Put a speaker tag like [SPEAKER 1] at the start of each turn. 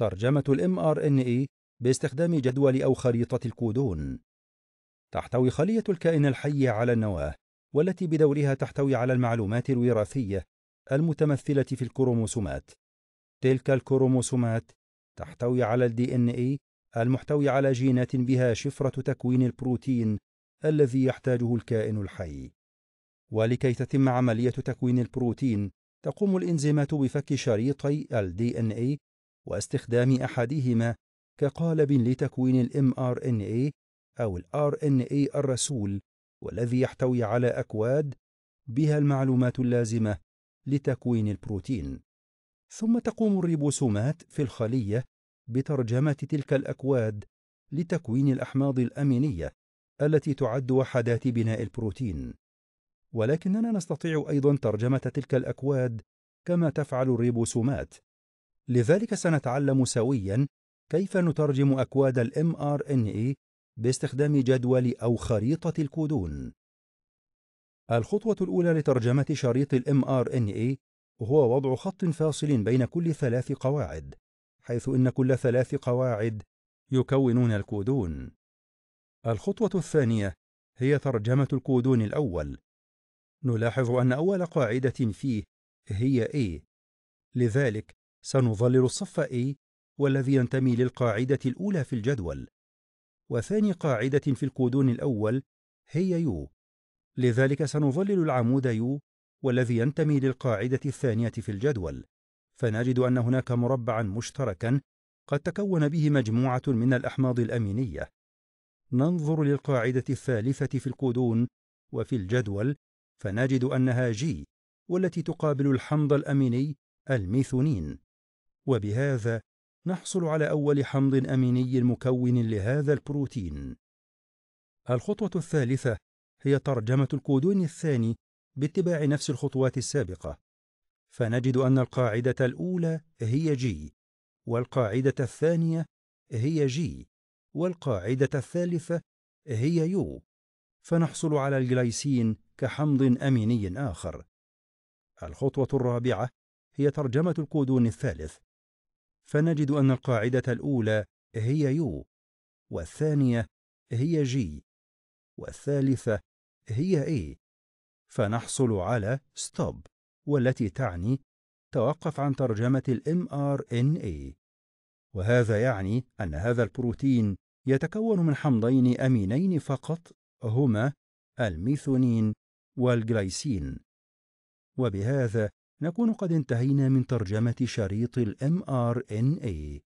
[SPEAKER 1] ترجمة الـ mRNA باستخدام جدول أو خريطة الكودون. تحتوي خلية الكائن الحي على النواة، والتي بدورها تحتوي على المعلومات الوراثية المتمثلة في الكروموسومات. تلك الكروموسومات تحتوي على الـ DNA المحتوي على جينات بها شفرة تكوين البروتين الذي يحتاجه الكائن الحي. ولكي تتم عملية تكوين البروتين، تقوم الإنزيمات بفك شريطي الـ DNA واستخدام أحدهما كقالب لتكوين الـ mRNA أو الـ RNA الرسول والذي يحتوي على أكواد بها المعلومات اللازمة لتكوين البروتين ثم تقوم الريبوسومات في الخلية بترجمة تلك الأكواد لتكوين الأحماض الأمينية التي تعد وحدات بناء البروتين ولكننا نستطيع أيضا ترجمة تلك الأكواد كما تفعل الريبوسومات لذلك سنتعلم سويا كيف نترجم أكواد الـ mRNA باستخدام جدول أو خريطة الكودون الخطوة الأولى لترجمة شريط الـ mRNA هو وضع خط فاصل بين كل ثلاث قواعد حيث إن كل ثلاث قواعد يكونون الكودون الخطوة الثانية هي ترجمة الكودون الأول نلاحظ أن أول قاعدة فيه هي A لذلك سنظلل الصف A والذي ينتمي للقاعدة الأولى في الجدول وثاني قاعدة في الكودون الأول هي U لذلك سنظلل العمود U والذي ينتمي للقاعدة الثانية في الجدول فنجد أن هناك مربعا مشتركا قد تكون به مجموعة من الأحماض الأمينية ننظر للقاعدة الثالثة في الكودون وفي الجدول فنجد أنها G والتي تقابل الحمض الأميني الميثونين وبهذا نحصل على أول حمض أميني مكون لهذا البروتين الخطوة الثالثة هي ترجمة الكودون الثاني باتباع نفس الخطوات السابقة فنجد أن القاعدة الأولى هي جي والقاعدة الثانية هي جي والقاعدة الثالثة هي يو فنحصل على الجليسين كحمض أميني آخر الخطوة الرابعة هي ترجمة الكودون الثالث فنجد أن القاعدة الأولى هي يو والثانية هي جي والثالثة هي إي فنحصل على stop والتي تعني توقف عن ترجمة الـ mRNA وهذا يعني أن هذا البروتين يتكون من حمضين أمينين فقط هما الميثونين والجلايسين وبهذا نكون قد انتهينا من ترجمة شريط الـ MRNA